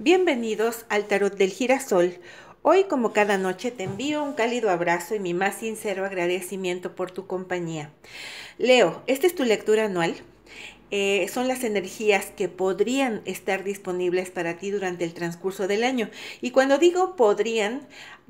Bienvenidos al Tarot del Girasol. Hoy, como cada noche, te envío un cálido abrazo y mi más sincero agradecimiento por tu compañía. Leo, esta es tu lectura anual eh, son las energías que podrían estar disponibles para ti durante el transcurso del año. Y cuando digo podrían,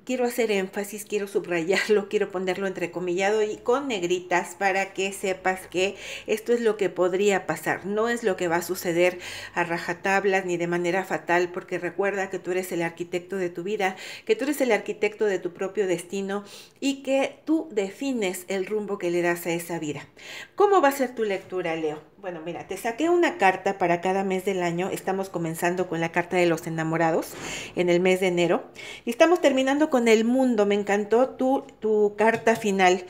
quiero hacer énfasis, quiero subrayarlo, quiero ponerlo entrecomillado y con negritas para que sepas que esto es lo que podría pasar, no es lo que va a suceder a rajatablas ni de manera fatal, porque recuerda que tú eres el arquitecto de tu vida, que tú eres el arquitecto de tu propio destino y que tú defines el rumbo que le das a esa vida. ¿Cómo va a ser tu lectura, Leo? Bueno, mira, te saqué una carta para cada mes del año. Estamos comenzando con la carta de los enamorados en el mes de enero. Y estamos terminando con el mundo. Me encantó tu, tu carta final.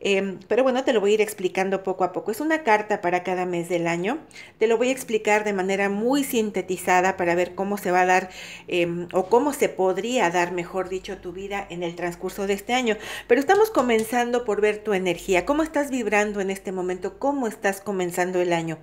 Em, pero bueno, te lo voy a ir explicando poco a poco. Es una carta para cada mes del año. Te lo voy a explicar de manera muy sintetizada para ver cómo se va a dar em, o cómo se podría dar, mejor dicho, tu vida en el transcurso de este año. Pero estamos comenzando por ver tu energía, cómo estás vibrando en este momento, cómo estás comenzando el año.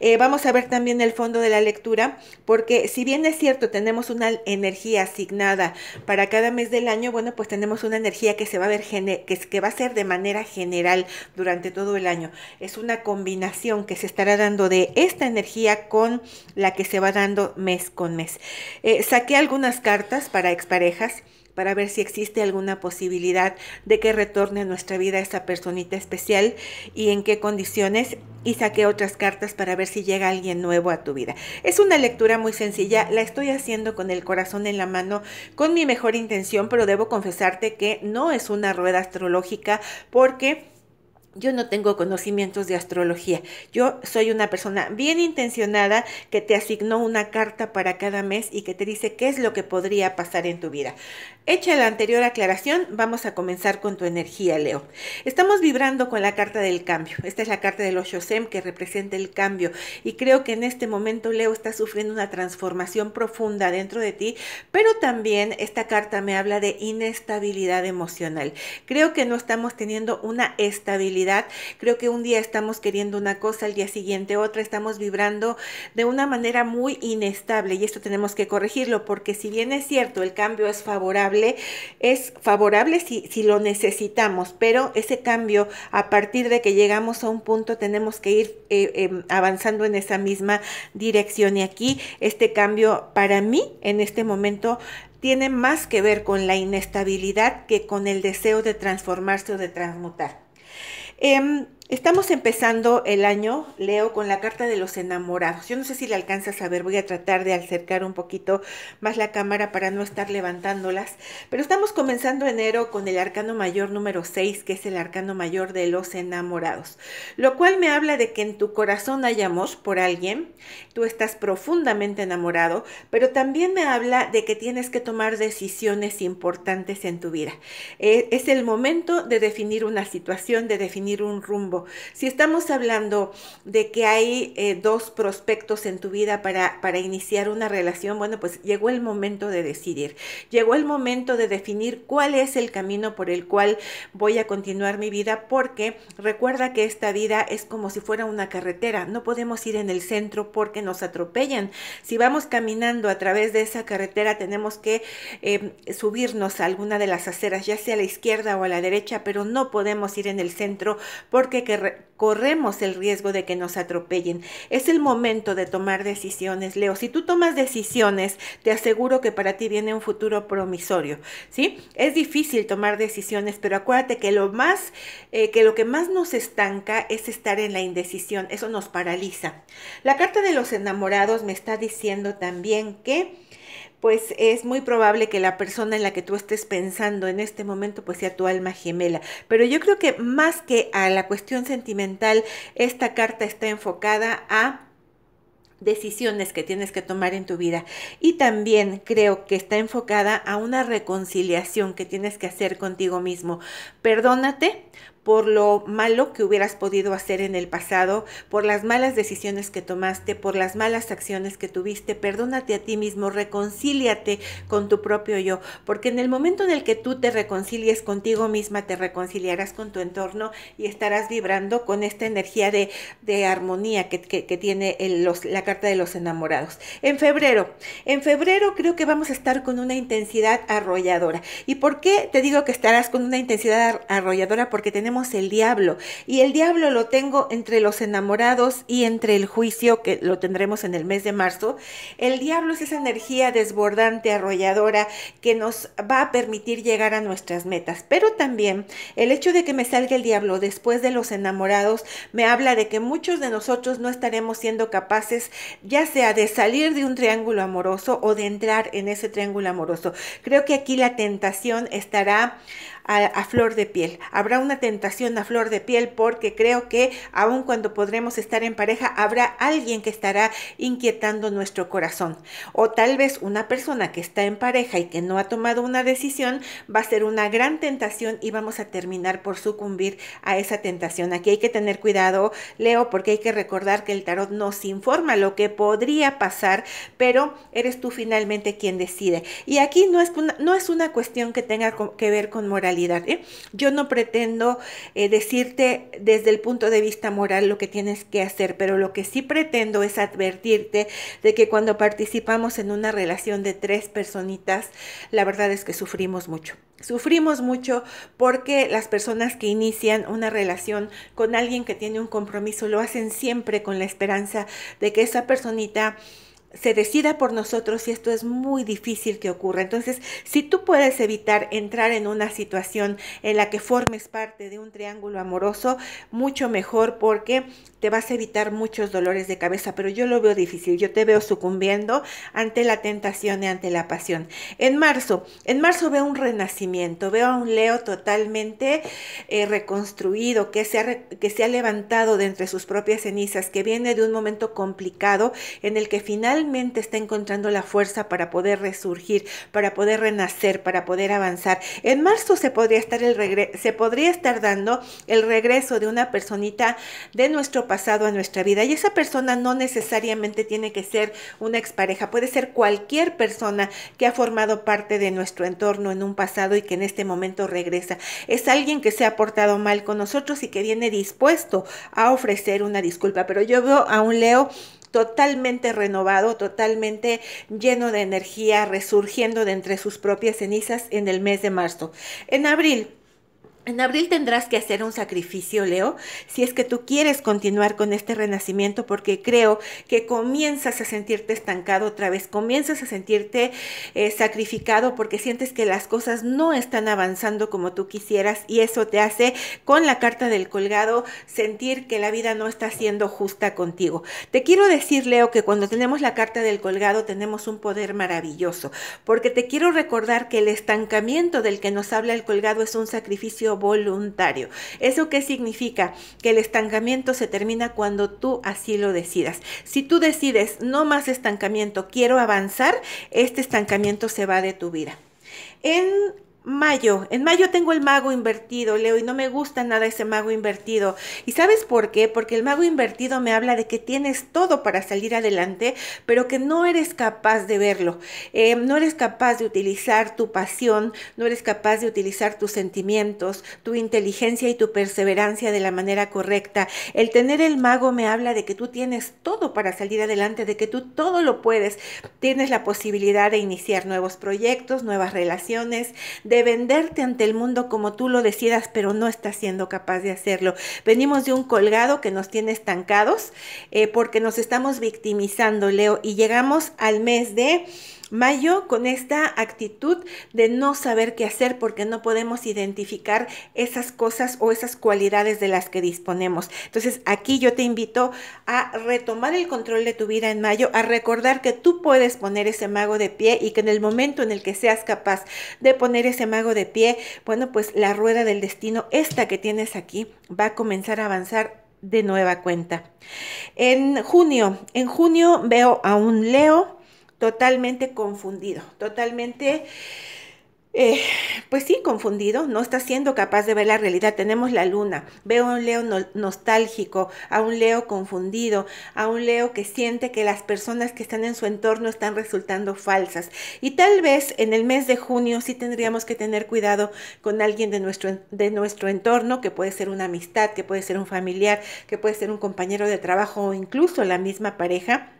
Eh, vamos a ver también el fondo de la lectura, porque si bien es cierto, tenemos una energía asignada para cada mes del año, bueno, pues tenemos una energía que se va a ver, que va a ser de manera general durante todo el año. Es una combinación que se estará dando de esta energía con la que se va dando mes con mes. Eh, saqué algunas cartas para exparejas para ver si existe alguna posibilidad de que retorne a nuestra vida esa personita especial y en qué condiciones y saqué otras cartas para ver si llega alguien nuevo a tu vida. Es una lectura muy sencilla, la estoy haciendo con el corazón en la mano, con mi mejor intención, pero debo confesarte que no es una rueda astrológica porque yo no tengo conocimientos de astrología. Yo soy una persona bien intencionada que te asignó una carta para cada mes y que te dice qué es lo que podría pasar en tu vida. Hecha la anterior aclaración, vamos a comenzar con tu energía, Leo. Estamos vibrando con la carta del cambio. Esta es la carta de los que representa el cambio y creo que en este momento Leo está sufriendo una transformación profunda dentro de ti, pero también esta carta me habla de inestabilidad emocional. Creo que no estamos teniendo una estabilidad Creo que un día estamos queriendo una cosa, al día siguiente otra, estamos vibrando de una manera muy inestable y esto tenemos que corregirlo porque si bien es cierto, el cambio es favorable, es favorable si, si lo necesitamos, pero ese cambio a partir de que llegamos a un punto tenemos que ir eh, em, avanzando en esa misma dirección y aquí este cambio para mí en este momento tiene más que ver con la inestabilidad que con el deseo de transformarse o de transmutar. Eh, Estamos empezando el año, Leo, con la carta de los enamorados. Yo no sé si le alcanzas a ver, voy a tratar de acercar un poquito más la cámara para no estar levantándolas, pero estamos comenzando enero con el arcano mayor número 6, que es el arcano mayor de los enamorados, lo cual me habla de que en tu corazón hay amor por alguien, tú estás profundamente enamorado, pero también me habla de que tienes que tomar decisiones importantes en tu vida. E, es el momento de definir una situación, de definir un rumbo si estamos hablando de que hay eh, dos prospectos en tu vida para, para iniciar una relación, bueno, pues llegó el momento de decidir, llegó el momento de definir cuál es el camino por el cual voy a continuar mi vida, porque recuerda que esta vida es como si fuera una carretera, no podemos ir en el centro porque nos atropellan. Si vamos caminando a través de esa carretera, tenemos que em, subirnos a alguna de las aceras, ya sea a la izquierda o a la derecha, pero no podemos ir en el centro porque corremos el riesgo de que nos atropellen. Es el momento de tomar decisiones, Leo. Si tú tomas decisiones, te aseguro que para ti viene un futuro promisorio, ¿sí? Es difícil tomar decisiones, pero acuérdate que lo más, eh, que lo que más nos estanca es estar en la indecisión. Eso nos paraliza. La carta de los enamorados me está diciendo también que pues es muy probable que la persona en la que tú estés pensando en este momento pues sea tu alma gemela. Pero yo creo que más que a la cuestión sentimental, esta carta está enfocada a decisiones que tienes que tomar en tu vida y también creo que está enfocada a una reconciliación que tienes que hacer contigo mismo. Perdónate por lo malo que hubieras podido hacer en el pasado, por las malas decisiones que tomaste, por las malas acciones que tuviste. Perdónate a ti mismo, reconcíliate con tu propio yo, porque en el momento en el que tú te reconcilies contigo misma, te reconciliarás con tu entorno y estarás vibrando con esta energía de, armonía que, tiene los, la carta de los enamorados. En febrero, en febrero creo que vamos a estar con una intensidad arrolladora. ¿Y por qué te digo que estarás con una intensidad arrolladora? Porque tenemos el diablo y el diablo lo tengo entre los enamorados y entre el juicio que lo tendremos en el mes de marzo. El diablo es esa energía desbordante, arrolladora que nos va a permitir llegar a nuestras metas, pero también el hecho de que me salga el diablo después de los enamorados me habla de que muchos de nosotros no estaremos siendo capaces ya sea de salir de un triángulo amoroso o de entrar en ese triángulo amoroso. Creo que aquí la tentación estará a, flor de piel. Habrá una tentación a flor de piel porque creo que aun cuando podremos estar en pareja, habrá alguien que estará inquietando nuestro corazón. O tal vez una persona que está en pareja y que no ha tomado una decisión va a ser una gran tentación y vamos a terminar por sucumbir a esa tentación. Aquí hay que tener cuidado, Leo, porque hay que recordar que el tarot nos informa lo que podría pasar, pero eres tú finalmente quien decide. Y aquí no es una, no es una cuestión que tenga que ver con moralidad ¿eh? Yo no pretendo eh, decirte desde el punto de vista moral lo que tienes que hacer, pero lo que sí pretendo es advertirte de que cuando participamos en una relación de tres personitas, la verdad es que sufrimos mucho. Sufrimos mucho porque las personas que inician una relación con alguien que tiene un compromiso lo hacen siempre con la esperanza de que esa personita se decida por nosotros y esto es muy difícil que ocurra. Entonces, si tú puedes evitar entrar en una situación en la que formes parte de un triángulo amoroso, mucho mejor porque te vas a evitar muchos dolores de cabeza, pero yo lo veo difícil, yo te veo sucumbiendo ante la tentación y ante la pasión. En marzo, en marzo veo un renacimiento, veo a un Leo totalmente eh, reconstruido, que se, ha, que se ha levantado de entre sus propias cenizas, que viene de un momento complicado en el que final está encontrando la fuerza para poder resurgir, para poder renacer, para poder avanzar. En marzo se podría estar, el se podría estar dando el regreso de una personita de nuestro pasado a nuestra vida y esa persona no necesariamente tiene que ser una expareja, puede ser cualquier persona que ha formado parte de nuestro entorno en un pasado y que en este momento regresa. Es alguien que se ha portado mal con nosotros y que viene dispuesto a ofrecer una disculpa, pero yo veo a un Leo totalmente renovado, totalmente lleno de energía, resurgiendo de entre sus propias cenizas en el mes de marzo. En abril, en abril tendrás que hacer un sacrificio, Leo, si es que tú quieres continuar con este renacimiento, porque creo que comienzas a sentirte estancado otra vez, comienzas a sentirte eh, sacrificado porque sientes que las cosas no están avanzando como tú quisieras y eso te hace, con la carta del colgado, sentir que la vida no está siendo justa contigo. Te quiero decir, Leo, que cuando tenemos la carta del colgado tenemos un poder maravilloso, porque te quiero recordar que el estancamiento del que nos habla el colgado es un sacrificio voluntario. ¿Eso qué significa? Que el estancamiento se termina cuando tú así lo decidas. Si tú decides, no más estancamiento, quiero avanzar, este estancamiento se va de tu vida. En Mayo, en mayo tengo el mago invertido, Leo, y no me gusta nada ese mago invertido. ¿Y sabes por qué? Porque el mago invertido me habla de que tienes todo para salir adelante, pero que no eres capaz de verlo. Em, no eres capaz de utilizar tu pasión, no eres capaz de utilizar tus sentimientos, tu inteligencia y tu perseverancia de la manera correcta. El tener el mago me habla de que tú tienes todo para salir adelante, de que tú todo lo puedes. Tienes la posibilidad de iniciar nuevos proyectos, nuevas relaciones, de venderte ante el mundo como tú lo decidas, pero no estás siendo capaz de hacerlo. Venimos de un colgado que nos tiene estancados eh, porque nos estamos victimizando, Leo, y llegamos al mes de Mayo con esta actitud de no saber qué hacer porque no podemos identificar esas cosas o esas cualidades de las que disponemos. Entonces aquí yo te invito a retomar el control de tu vida en mayo, a recordar que tú puedes poner ese mago de pie y que en el momento en el que seas capaz de poner ese mago de pie, bueno, pues la rueda del destino, esta que tienes aquí, va a comenzar a avanzar de nueva cuenta. En junio, en junio veo a un Leo totalmente confundido, totalmente... Eh, pues sí, confundido, no está siendo capaz de ver la realidad. Tenemos la luna, veo a un Leo nostálgico, a un Leo confundido, a un Leo que siente que las personas que están en su entorno están resultando falsas. Y tal vez en el mes de junio sí tendríamos que tener cuidado con alguien de nuestro, de nuestro entorno, que puede ser una amistad, que puede ser un familiar, que puede ser un compañero de trabajo o incluso la misma pareja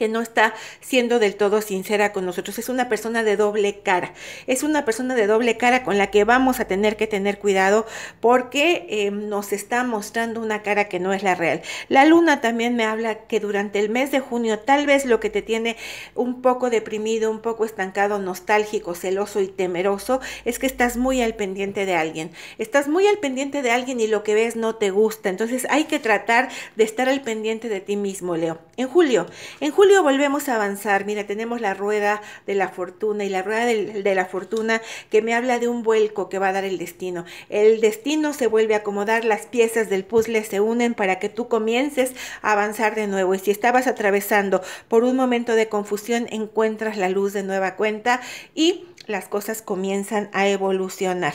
que no está siendo del todo sincera con nosotros. Es una persona de doble cara. Es una persona de doble cara con la que vamos a tener que tener cuidado porque em, nos está mostrando una cara que no es la real. La luna también me habla que durante el mes de junio tal vez lo que te tiene un poco deprimido, un poco estancado, nostálgico, celoso y temeroso es que estás muy al pendiente de alguien. Estás muy al pendiente de alguien y lo que ves no te gusta. Entonces hay que tratar de estar al pendiente de ti mismo, Leo. En julio, en julio volvemos a avanzar. Mira, tenemos la rueda de la fortuna y la rueda de, de la fortuna que me habla de un vuelco que va a dar el destino. El destino se vuelve a acomodar, las piezas del puzzle se unen para que tú comiences a avanzar de nuevo. Y si estabas atravesando por un momento de confusión, encuentras la luz de nueva cuenta y las cosas comienzan a evolucionar.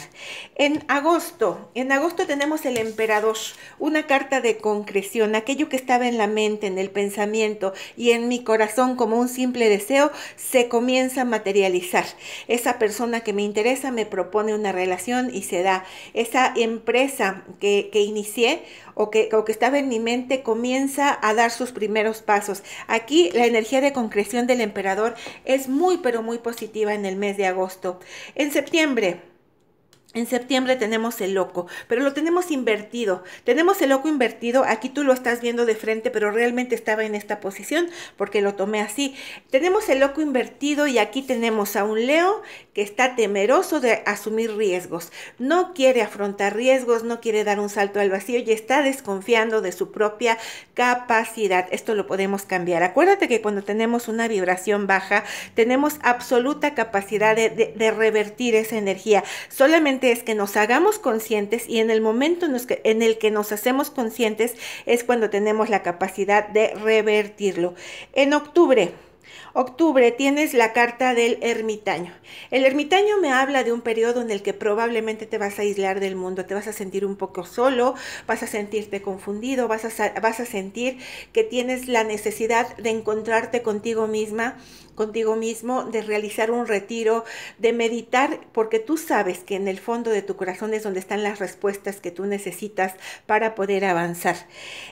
En agosto, en agosto tenemos el emperador, una carta de concreción, aquello que estaba en la mente, en el pensamiento y en mi corazón como un simple deseo, se comienza a materializar. Esa persona que me interesa me propone una relación y se da. Esa empresa que, que inicié o que, que estaba en mi mente comienza a dar sus primeros pasos. Aquí la energía de concreción del emperador es muy pero muy positiva en el mes de agosto. En septiembre, en septiembre tenemos el loco, pero lo tenemos invertido. Tenemos el loco invertido, aquí tú lo estás viendo de frente, pero realmente estaba en esta posición porque lo tomé así. Tenemos el loco invertido y aquí tenemos a un Leo que está temeroso de asumir riesgos, no quiere afrontar riesgos, no quiere dar un salto al vacío y está desconfiando de su propia capacidad. Esto lo podemos cambiar. Acuérdate que cuando tenemos una vibración baja, tenemos absoluta capacidad de, revertir esa energía. Solamente es que nos hagamos conscientes y en el momento en el que nos hacemos conscientes es cuando tenemos la capacidad de revertirlo. En octubre, Octubre tienes la carta del ermitaño. El ermitaño me habla de un periodo en el que probablemente te vas a aislar del mundo, te vas a sentir un poco solo, vas a sentirte confundido, vas a, vas a sentir que tienes la necesidad de encontrarte contigo misma contigo mismo, de realizar un retiro, de meditar, porque tú sabes que en el fondo de tu corazón es donde están las respuestas que tú necesitas para poder avanzar.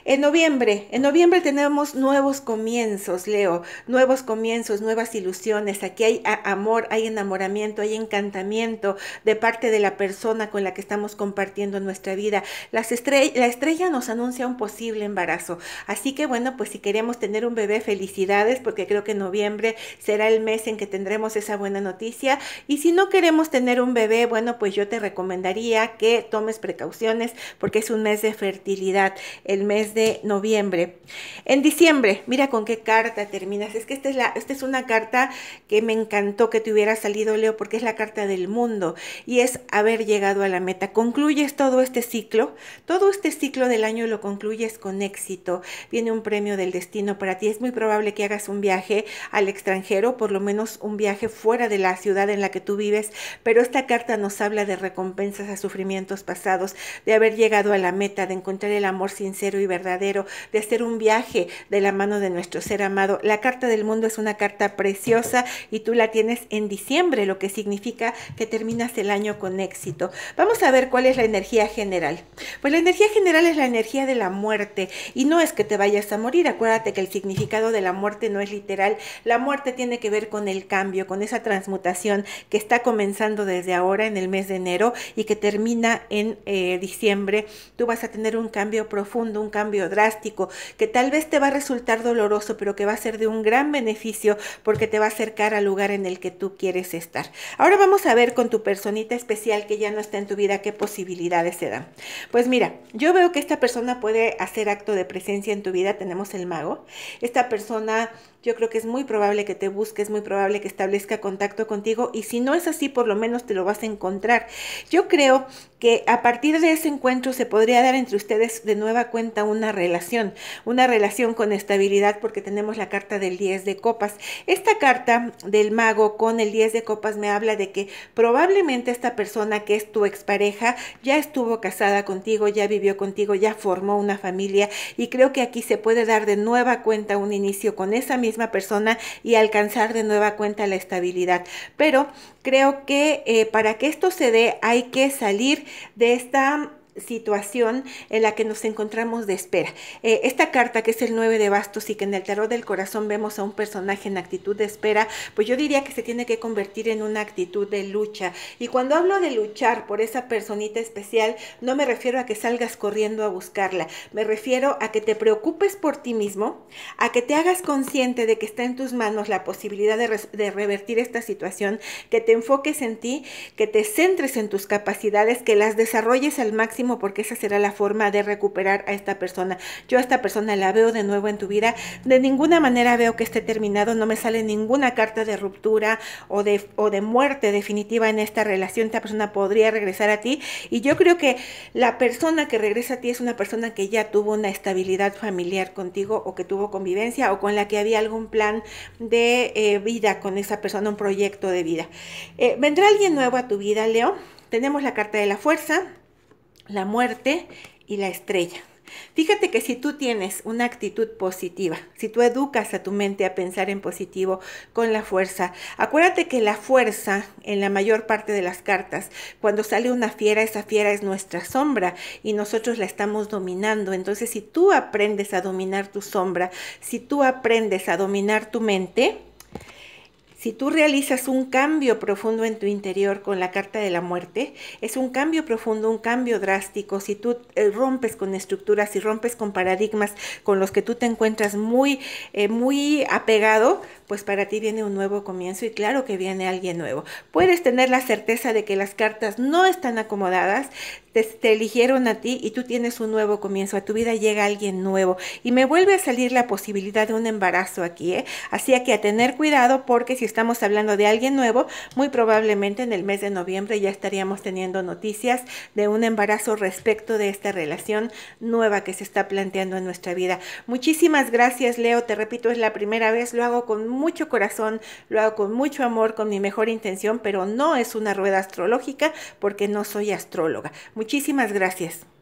En noviembre, en noviembre tenemos nuevos comienzos, Leo, nuevos comienzos, nuevas ilusiones. Aquí hay amor, hay enamoramiento, hay encantamiento de parte de la persona con la que estamos compartiendo nuestra vida. Las la estrella nos anuncia un posible embarazo. Así que bueno, pues si queremos tener un bebé, felicidades, porque creo que en noviembre será el mes en que tendremos esa buena noticia. Y si no queremos tener un bebé, bueno, pues yo te recomendaría que tomes precauciones porque es un mes de fertilidad, el mes de noviembre. En diciembre, mira con qué carta terminas. Es que esta es, la, una carta que me encantó que te hubiera salido, Leo, porque es la carta del mundo y es haber llegado a la meta. Concluyes todo este ciclo, todo este ciclo del año lo concluyes con éxito. Viene un premio del destino para ti. Es muy probable que hagas un viaje al extranjero por lo menos un viaje fuera de la ciudad en la que tú vives, pero esta carta nos habla de recompensas a sufrimientos pasados, de haber llegado a la meta, de encontrar el amor sincero y verdadero, de hacer un viaje de la mano de nuestro ser amado. La carta del mundo es una carta preciosa y tú la tienes en diciembre, lo que significa que terminas el año con éxito. Vamos a ver cuál es la energía general. Pues la energía general es la energía de la muerte y no es que te vayas a morir. Acuérdate que el significado de la muerte no es literal. La muerte tiene que ver con el cambio, con esa transmutación que está comenzando desde ahora en el mes de enero y que termina en eh, diciembre. Tú vas a tener un cambio profundo, un cambio drástico, que tal vez te va a resultar doloroso, pero que va a ser de un gran beneficio porque te va a acercar al lugar en el que tú quieres estar. Ahora vamos a ver con tu personita especial que ya no está en tu vida qué posibilidades se dan. Pues mira, yo veo que esta persona puede hacer acto de presencia en tu vida. Tenemos el mago. Esta persona yo creo que es muy probable que te busque, es muy probable que establezca contacto contigo y si no es así, por lo menos te lo vas a encontrar. Yo creo que a partir de ese encuentro se podría dar entre ustedes de nueva cuenta una relación, una relación con estabilidad porque tenemos la carta del 10 de copas. Esta carta del mago con el 10 de copas me habla de que probablemente esta persona que es tu expareja ya estuvo casada contigo, ya vivió contigo, ya formó una familia y creo que aquí se puede dar de nueva cuenta un inicio con esa misma persona y alcanzar de nueva cuenta la estabilidad. Pero creo que eh, para que esto se dé hay que salir de esta situación en la que nos encontramos de espera. Eh, esta carta que es el 9 de bastos y que en el tarot del corazón vemos a un personaje en actitud de espera, pues yo diría que se tiene que convertir en una actitud de lucha. Y cuando hablo de luchar por esa personita especial, no me refiero a que salgas corriendo a buscarla, me refiero a que te preocupes por ti mismo, a que te hagas consciente de que está en tus manos la posibilidad de revertir esta situación, que te enfoques en ti, que te centres en tus capacidades, que las desarrolles al máximo porque esa será la forma de recuperar a esta persona. Yo a esta persona la veo de nuevo en tu vida. De ninguna manera veo que esté terminado. No me sale ninguna carta de ruptura o de, o de muerte definitiva en esta relación. Esta persona podría regresar a ti. Y yo creo que la persona que regresa a ti es una persona que ya tuvo una estabilidad familiar contigo o que tuvo convivencia o con la que había algún plan de eh, vida con esa persona, un proyecto de vida. Eh, ¿Vendrá alguien nuevo a tu vida, Leo? Tenemos la carta de la fuerza, la muerte y la estrella. Fíjate que si tú tienes una actitud positiva, si tú educas a tu mente a pensar en positivo con la fuerza, acuérdate que la fuerza en la mayor parte de las cartas, cuando sale una fiera, esa fiera es nuestra sombra y nosotros la estamos dominando. Entonces, si tú aprendes a dominar tu sombra, si tú aprendes a dominar tu mente, si tú realizas un cambio profundo en tu interior con la carta de la muerte, es un cambio profundo, un cambio drástico. Si tú eh, rompes con estructuras, si rompes con paradigmas con los que tú te encuentras muy, eh, muy apegado, pues para ti viene un nuevo comienzo y claro que viene alguien nuevo. Puedes tener la certeza de que las cartas no están acomodadas, te, eligieron a ti y tú tienes un nuevo comienzo, a tu vida llega alguien nuevo y me vuelve a salir la posibilidad de un embarazo aquí, ¿eh? Así que a tener cuidado porque si estamos hablando de alguien nuevo, muy probablemente en el mes de noviembre ya estaríamos teniendo noticias de un embarazo respecto de esta relación nueva que se está planteando en nuestra vida. Muchísimas gracias Leo, te repito, es la primera vez, lo hago con mucho corazón, lo hago con mucho amor, con mi mejor intención, pero no es una rueda astrológica porque no soy astróloga. Muchísimas gracias.